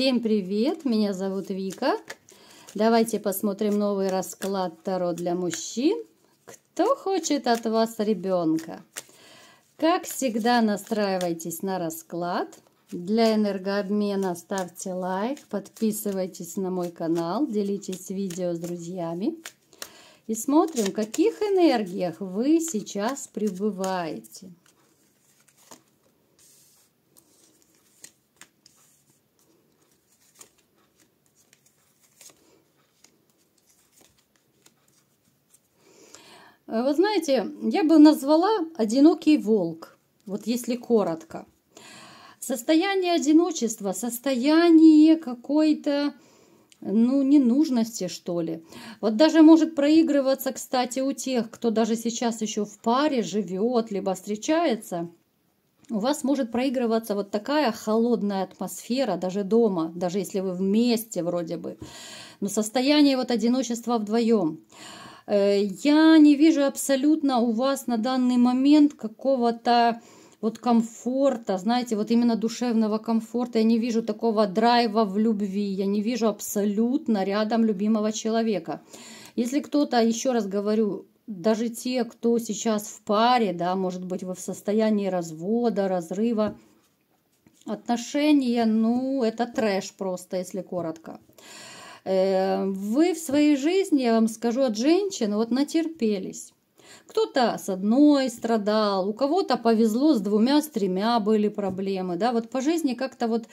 Всем привет! Меня зовут Вика. Давайте посмотрим новый расклад Таро для мужчин. Кто хочет от вас ребенка? Как всегда, настраивайтесь на расклад. Для энергообмена ставьте лайк, подписывайтесь на мой канал, делитесь видео с друзьями. И смотрим, в каких энергиях вы сейчас пребываете. Э, вы знаете, я бы назвала «одинокий волк», вот если коротко. Состояние одиночества, состояние какой-то ну, ненужности, что ли. Вот даже может проигрываться, кстати, у тех, кто даже сейчас еще в паре живет, либо встречается, у вас может проигрываться вот такая холодная атмосфера даже дома, даже если вы вместе вроде бы. Но состояние вот одиночества вдвоем. Э, я не вижу абсолютно у вас на данный момент какого-то вот комфорта, знаете, вот именно душевного комфорта. Я не вижу такого драйва в любви, я не вижу абсолютно рядом любимого человека. Если кто-то, еще раз говорю, даже те, кто сейчас в паре, да, может быть, вы в состоянии развода, разрыва, отношения, ну, это трэш просто, если коротко. Э, вы в своей жизни, я вам скажу, от женщин вот натерпелись. Кто-то с одной страдал, у кого-то повезло, с двумя, с тремя были проблемы. Да? Вот по жизни как-то вот,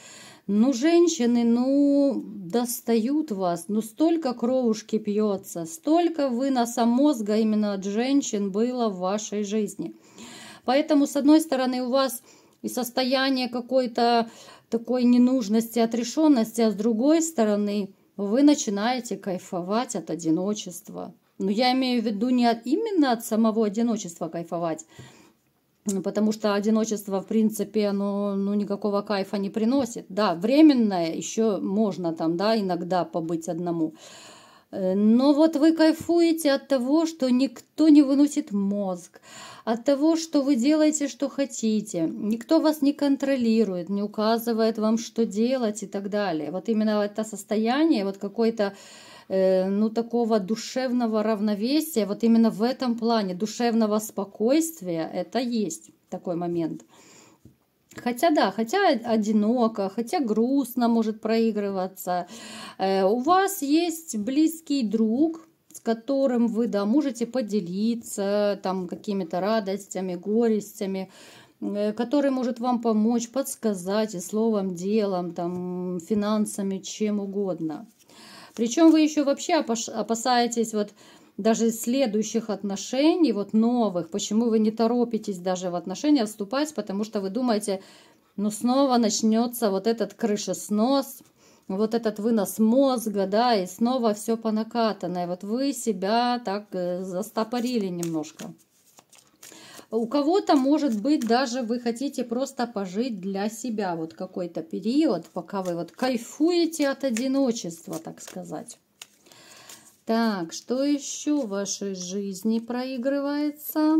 ну, женщины, ну, достают вас, ну, столько кровушки пьется, столько вы на мозга именно от женщин было в вашей жизни. Поэтому, с одной стороны, у вас и состояние какой-то такой ненужности, отрешенности, а с другой стороны, вы начинаете кайфовать от одиночества. Но ну, я имею в виду не от, именно от самого одиночества кайфовать, потому что одиночество, в принципе, оно ну, никакого кайфа не приносит. Да, временное еще можно там, да, иногда побыть одному. Э, но вот вы кайфуете от того, что никто не выносит мозг, от того, что вы делаете, что хотите, никто вас не контролирует, не указывает вам, что делать и так далее. Вот именно это состояние, вот какое то э, ну, такого душевного равновесия, вот именно в этом плане, душевного спокойствия, это есть такой момент. Хотя да, хотя одиноко, хотя грустно может проигрываться. Э, у вас есть близкий друг, с которым вы да, можете поделиться там какими-то радостями, горестями, э, который может вам помочь, подсказать и словом, делом, там, финансами, чем угодно. Причем вы еще вообще опасаетесь вот даже следующих отношений, вот новых, почему вы не торопитесь даже в отношения вступать, потому что вы думаете, ну снова начнется вот этот крышеснос, вот этот вынос мозга, да, и снова все понакатанное. Вот вы себя так э, застопорили немножко. У кого-то, может быть, даже вы хотите просто пожить для себя вот какой-то период, пока вы вот кайфуете от одиночества, так сказать. Так, что еще в вашей жизни проигрывается?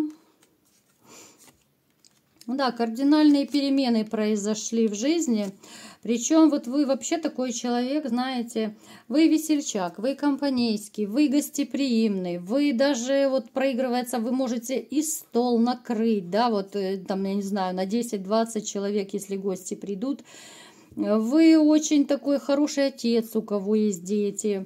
Да, кардинальные перемены произошли в жизни. Причем вот вы вообще такой человек, знаете, вы весельчак, вы компанейский, вы гостеприимный, вы даже вот проигрывается, вы можете и стол накрыть, да, вот э, там, я не знаю, на 10-20 человек, если гости придут, вы очень такой хороший отец, у кого есть дети,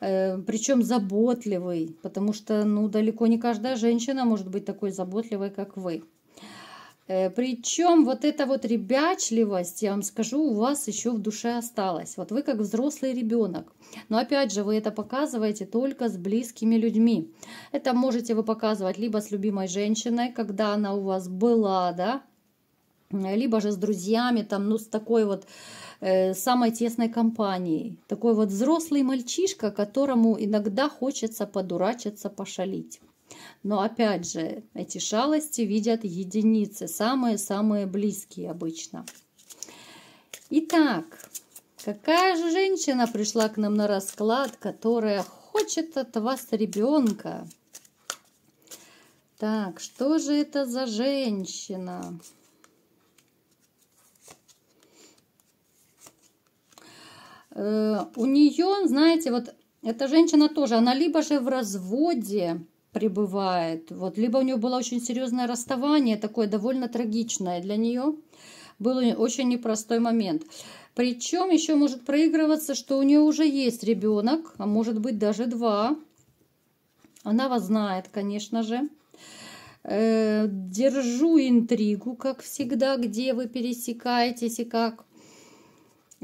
э, причем заботливый, потому что ну, далеко не каждая женщина может быть такой заботливой, как вы. Э, причем вот эта вот ребячливость, я вам скажу, у вас еще в душе осталась. Вот вы как взрослый ребенок. Но опять же, вы это показываете только с близкими людьми. Это можете вы показывать либо с любимой женщиной, когда она у вас была, да, либо же с друзьями, там, ну, с такой вот э, самой тесной компанией. Такой вот взрослый мальчишка, которому иногда хочется подурачиться, пошалить. Но опять же, эти шалости видят единицы, самые-самые близкие обычно. Итак, какая же женщина пришла к нам на расклад, которая хочет от вас ребенка? Так, что же это за женщина? Женщина. Э, у нее, знаете, вот эта женщина тоже, она либо же в разводе пребывает, вот, либо у нее было очень серьезное расставание, такое довольно трагичное для нее, был очень непростой момент. Причем еще может проигрываться, что у нее уже есть ребенок, а может быть даже два. Она вас знает, конечно же. Э, держу интригу, как всегда, где вы пересекаетесь и как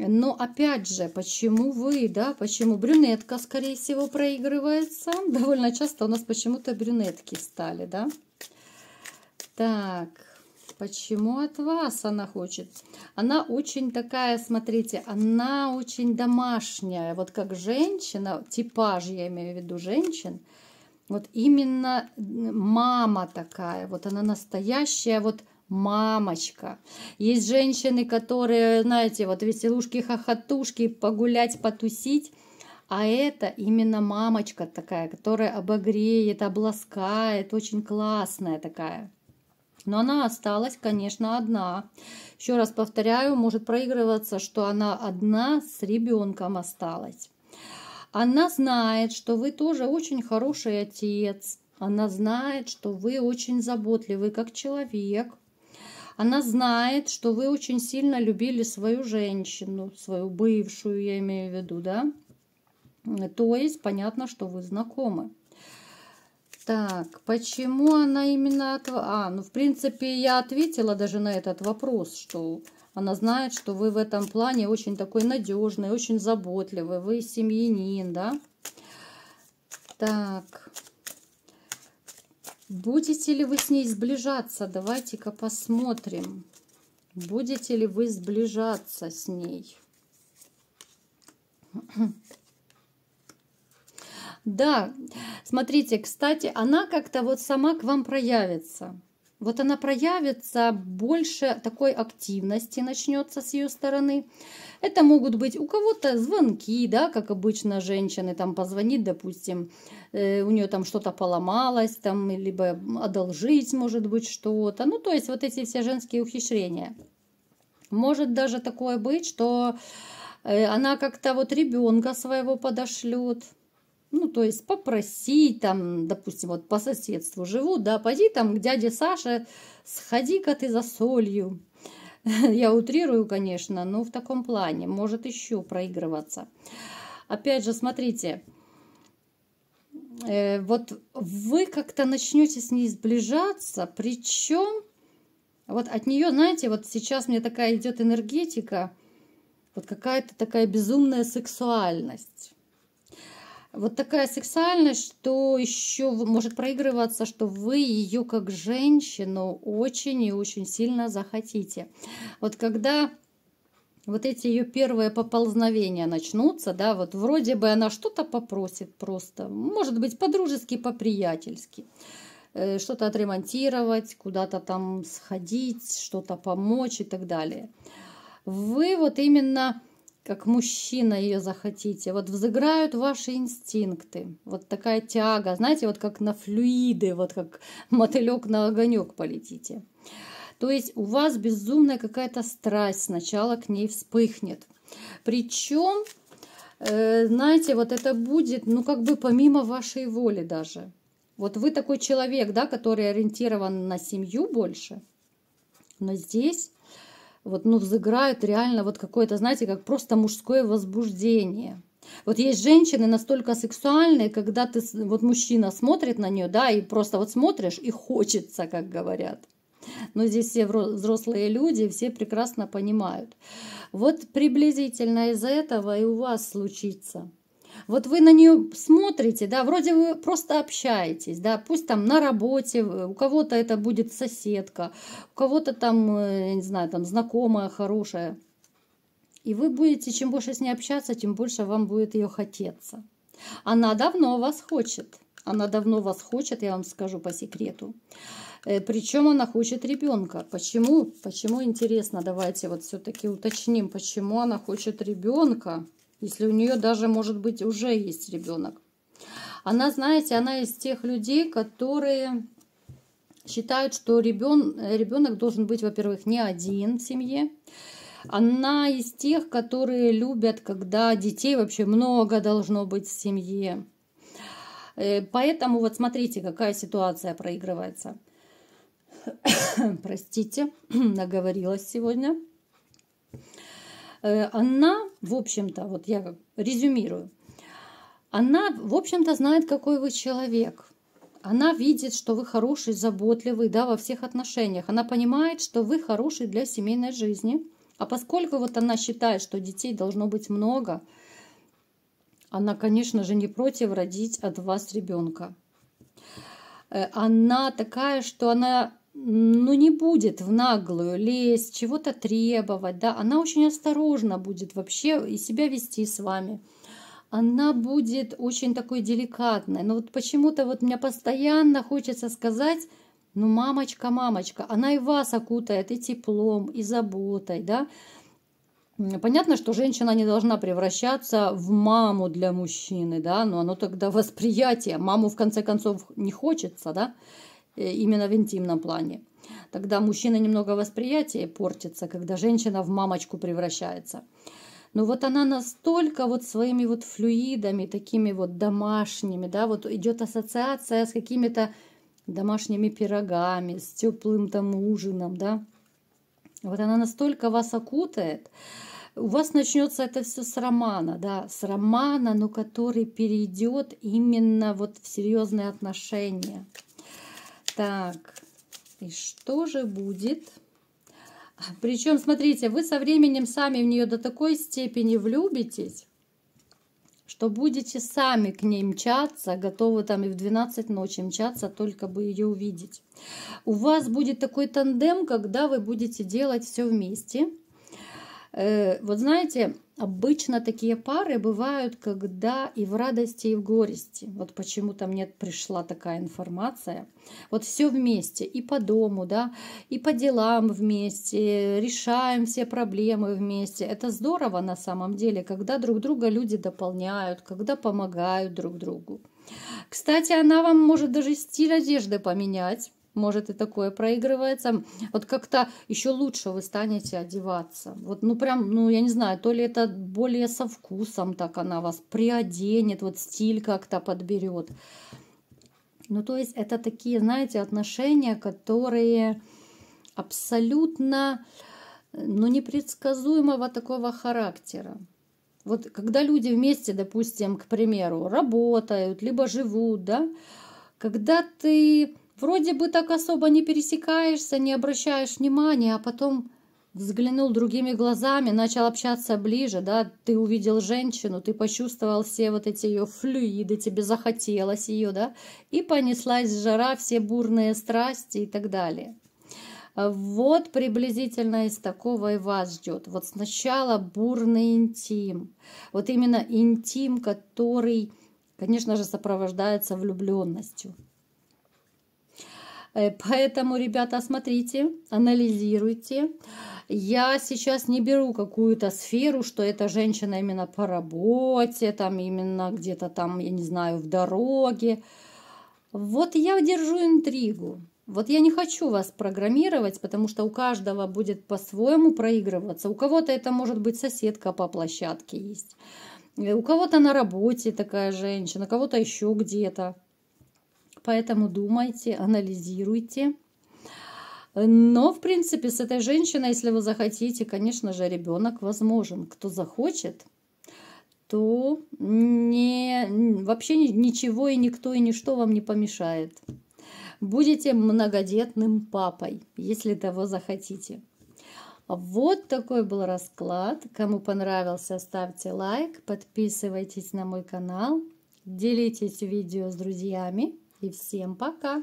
но опять же, почему вы, да, почему брюнетка, скорее всего, проигрывается? Довольно часто у нас почему-то брюнетки стали, да? Так, почему от вас она хочет? Она очень такая, смотрите, она очень домашняя. Вот как женщина, типаж я имею в виду женщин, вот именно мама такая, вот она настоящая, вот мамочка. Есть женщины, которые, знаете, вот веселушки-хохотушки, погулять, потусить. А это именно мамочка такая, которая обогреет, обласкает, очень классная такая. Но она осталась, конечно, одна. Еще раз повторяю, может проигрываться, что она одна с ребенком осталась. Она знает, что вы тоже очень хороший отец. Она знает, что вы очень заботливый как человек – она знает, что вы очень сильно любили свою женщину, свою бывшую, я имею в виду, да? То есть понятно, что вы знакомы. Так, почему она именно от... А, ну, в принципе, я ответила даже на этот вопрос, что она знает, что вы в этом плане очень такой надежный, очень заботливый, вы семьянин, да? Так, Будете ли вы с ней сближаться? Давайте-ка посмотрим. Будете ли вы сближаться с ней? Да, смотрите, кстати, она как-то вот сама к вам проявится. Вот она проявится, больше такой активности начнется с ее стороны. Это могут быть у кого-то звонки, да, как обычно женщины, там позвонит, допустим, э, у нее там что-то поломалось, там, либо одолжить, может быть, что-то. Ну, то есть вот эти все женские ухищрения. Может даже такое быть, что э, она как-то вот ребенка своего подошлет, ну, то есть попроси там, допустим, вот по соседству живу, да, пойди там к дяде Саше, сходи-ка ты за солью. Я утрирую, конечно, но в таком плане может еще проигрываться. Опять же, смотрите, э, вот вы как-то начнете с ней сближаться, причем вот от нее, знаете, вот сейчас мне такая идет энергетика, вот какая-то такая безумная сексуальность вот такая сексуальность, что еще может проигрываться, что вы ее как женщину очень и очень сильно захотите. Вот когда вот эти ее первые поползновения начнутся, да, вот вроде бы она что-то попросит просто, может быть, по-дружески, по-приятельски, э, что-то отремонтировать, куда-то там сходить, что-то помочь и так далее. Вы вот именно как мужчина ее захотите. Вот взыграют ваши инстинкты. Вот такая тяга, знаете, вот как на флюиды, вот как мотылек на огонек полетите. То есть у вас безумная какая-то страсть сначала к ней вспыхнет. Причем, э, знаете, вот это будет, ну, как бы помимо вашей воли даже. Вот вы такой человек, да, который ориентирован на семью больше, но здесь вот, ну, взыграют реально вот какое-то, знаете, как просто мужское возбуждение. Вот есть женщины настолько сексуальные, когда ты, вот мужчина смотрит на нее, да, и просто вот смотришь, и хочется, как говорят. Но здесь все взрослые люди, все прекрасно понимают. Вот приблизительно из-за этого и у вас случится – вот вы на нее смотрите, да, вроде вы просто общаетесь, да, пусть там на работе, э, у кого-то это будет соседка, у кого-то там, э, я не знаю, там знакомая хорошая. И вы будете, чем больше с ней общаться, тем больше вам будет ее хотеться. Она давно вас хочет. Она давно вас хочет, я вам скажу по секрету. Э, Причем она хочет ребенка. Почему? Почему интересно? Давайте вот все-таки уточним, почему она хочет ребенка если у нее даже, может быть, уже есть ребенок. Она, знаете, она из тех людей, которые считают, что ребенок должен быть, во-первых, не один в семье. Она из тех, которые любят, когда детей вообще много должно быть в семье. Э, поэтому вот смотрите, какая ситуация проигрывается. Простите, наговорилась сегодня. Э, она в общем-то, вот я резюмирую, она, в общем-то, знает, какой вы человек. Она видит, что вы хороший, заботливый, да, во всех отношениях. Она понимает, что вы хороший для семейной жизни. А поскольку вот она считает, что детей должно быть много, она, конечно же, не против родить от вас ребенка. Э, она такая, что она ну, не будет в наглую лезть, чего-то требовать, да, она очень осторожно будет вообще и себя вести с вами. Она будет очень такой деликатной. Но вот почему-то вот мне постоянно хочется сказать, ну, мамочка, мамочка, она и вас окутает и теплом, и заботой, да. Понятно, что женщина не должна превращаться в маму для мужчины, да, но оно тогда восприятие. Маму, в конце концов, не хочется, да. Э, именно в интимном плане. Тогда мужчина немного восприятие портится, когда женщина в мамочку превращается. Но вот она настолько вот своими вот флюидами, такими вот домашними, да, вот идет ассоциация с какими-то домашними пирогами, с теплым там ужином, да. Вот она настолько вас окутает, у вас начнется это все с романа, да, с романа, но который перейдет именно вот в серьезные отношения. Так, и что же будет? А, Причем, смотрите, вы со временем сами в нее до такой степени влюбитесь, что будете сами к ней мчаться, готовы там и в 12 ночи мчаться, только бы ее увидеть. У вас будет такой тандем, когда вы будете делать все вместе. Э, вот знаете, Обычно такие пары бывают, когда и в радости, и в горести. Вот почему-то мне пришла такая информация. Вот все вместе, и по дому, да, и по делам вместе, решаем все проблемы вместе. Это здорово на самом деле, когда друг друга люди дополняют, когда помогают друг другу. Кстати, она вам может даже стиль одежды поменять может и такое проигрывается. Вот как-то еще лучше вы станете одеваться. Вот, ну прям, ну я не знаю, то ли это более со вкусом так она вас приоденет, вот стиль как-то подберет. Ну то есть это такие, знаете, отношения, которые абсолютно, ну непредсказуемого такого характера. Вот когда люди вместе, допустим, к примеру, работают, либо живут, да, когда ты Вроде бы так особо не пересекаешься, не обращаешь внимания, а потом взглянул другими глазами, начал общаться ближе, да, ты увидел женщину, ты почувствовал все вот эти ее флюиды, тебе захотелось ее, да, и понеслась жара, все бурные страсти и так далее. А вот приблизительно из такого и вас ждет. Вот сначала бурный интим. Вот именно интим, который, конечно же, сопровождается влюбленностью. Э, поэтому, ребята, смотрите, анализируйте. Я сейчас не беру какую-то сферу, что эта женщина именно по работе, там именно где-то там, я не знаю, в дороге. Вот я держу интригу. Вот я не хочу вас программировать, потому что у каждого будет по-своему проигрываться. У кого-то это может быть соседка по площадке есть. Э, у кого-то на работе такая женщина, у кого-то еще где-то поэтому думайте, анализируйте. Но, в принципе, с этой женщиной, если вы захотите, конечно же, ребенок возможен. Кто захочет, то не, вообще ничего и никто и ничто вам не помешает. Будете многодетным папой, если того захотите. Вот такой был расклад. Кому понравился, ставьте лайк, подписывайтесь на мой канал, делитесь видео с друзьями. И всем пока!